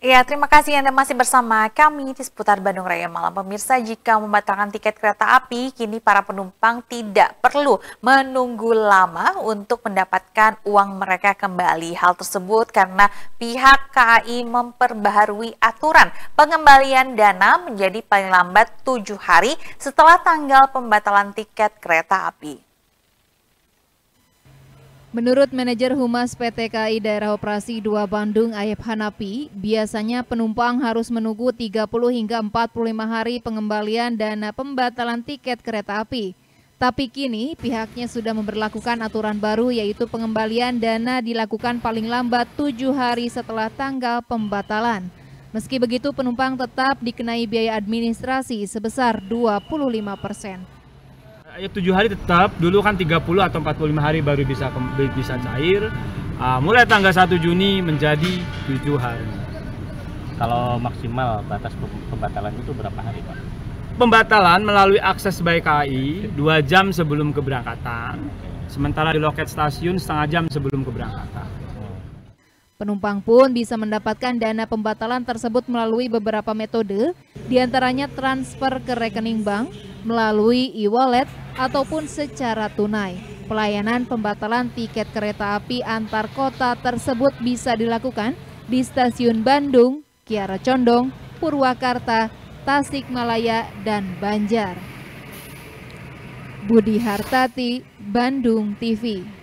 Ya, terima kasih Anda masih bersama kami di seputar Bandung Raya Malam. Pemirsa, jika membatalkan tiket kereta api, kini para penumpang tidak perlu menunggu lama untuk mendapatkan uang mereka kembali. Hal tersebut karena pihak KAI memperbaharui aturan pengembalian dana menjadi paling lambat tujuh hari setelah tanggal pembatalan tiket kereta api. Menurut manajer Humas PT KAI Daerah Operasi 2 Bandung Ayep Hanapi, biasanya penumpang harus menunggu 30 hingga 45 hari pengembalian dana pembatalan tiket kereta api. Tapi kini pihaknya sudah memperlakukan aturan baru yaitu pengembalian dana dilakukan paling lambat 7 hari setelah tanggal pembatalan. Meski begitu penumpang tetap dikenai biaya administrasi sebesar 25 persen. Ya tujuh hari tetap. Dulu kan 30 atau 45 hari baru bisa bisa cair. Uh, mulai tanggal 1 Juni menjadi tujuh hari. Kalau maksimal batas pembatalan itu berapa hari, Pak? Pembatalan melalui akses by KAI dua jam sebelum keberangkatan, sementara di loket stasiun setengah jam sebelum keberangkatan. Penumpang pun bisa mendapatkan dana pembatalan tersebut melalui beberapa metode, diantaranya transfer ke rekening bank, melalui e-wallet ataupun secara tunai. Pelayanan pembatalan tiket kereta api antar kota tersebut bisa dilakukan di stasiun Bandung, Kiara Condong, Purwakarta, Tasikmalaya, dan Banjar. Budi Hartati, Bandung TV.